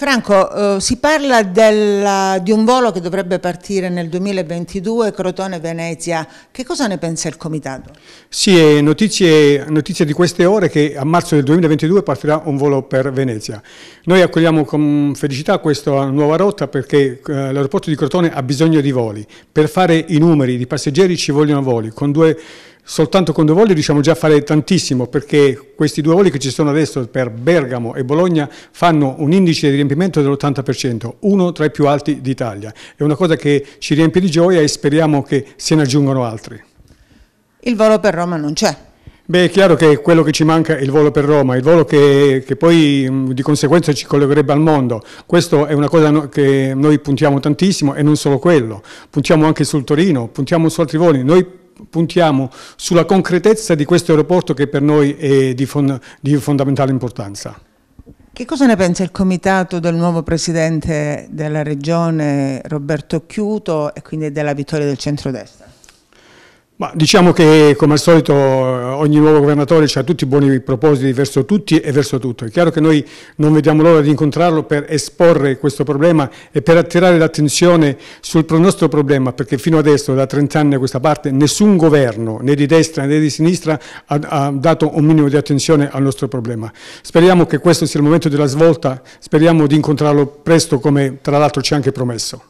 Franco, eh, si parla del, di un volo che dovrebbe partire nel 2022, Crotone-Venezia. Che cosa ne pensa il Comitato? Sì, eh, notizie, notizie, di queste ore che a marzo del 2022 partirà un volo per Venezia. Noi accogliamo con felicità questa nuova rotta perché eh, l'aeroporto di Crotone ha bisogno di voli. Per fare i numeri di passeggeri ci vogliono voli, con due soltanto con due voli riusciamo già a fare tantissimo perché questi due voli che ci sono adesso per Bergamo e Bologna fanno un indice di riempimento dell'80%, uno tra i più alti d'Italia. È una cosa che ci riempie di gioia e speriamo che se ne aggiungano altri. Il volo per Roma non c'è. Beh, è chiaro che quello che ci manca è il volo per Roma, il volo che, che poi mm, di conseguenza ci collegherebbe al mondo. Questo è una cosa che noi puntiamo tantissimo e non solo quello. Puntiamo anche sul Torino, puntiamo su altri voli. Noi puntiamo sulla concretezza di questo aeroporto che per noi è di, fond di fondamentale importanza. Che cosa ne pensa il comitato del nuovo presidente della regione Roberto Chiuto e quindi della vittoria del centrodestra? Ma diciamo che come al solito ogni nuovo governatore ha tutti i buoni propositi verso tutti e verso tutto. È chiaro che noi non vediamo l'ora di incontrarlo per esporre questo problema e per attirare l'attenzione sul nostro problema, perché fino adesso, da 30 anni a questa parte, nessun governo, né di destra né di sinistra, ha, ha dato un minimo di attenzione al nostro problema. Speriamo che questo sia il momento della svolta, speriamo di incontrarlo presto, come tra l'altro ci ha anche promesso.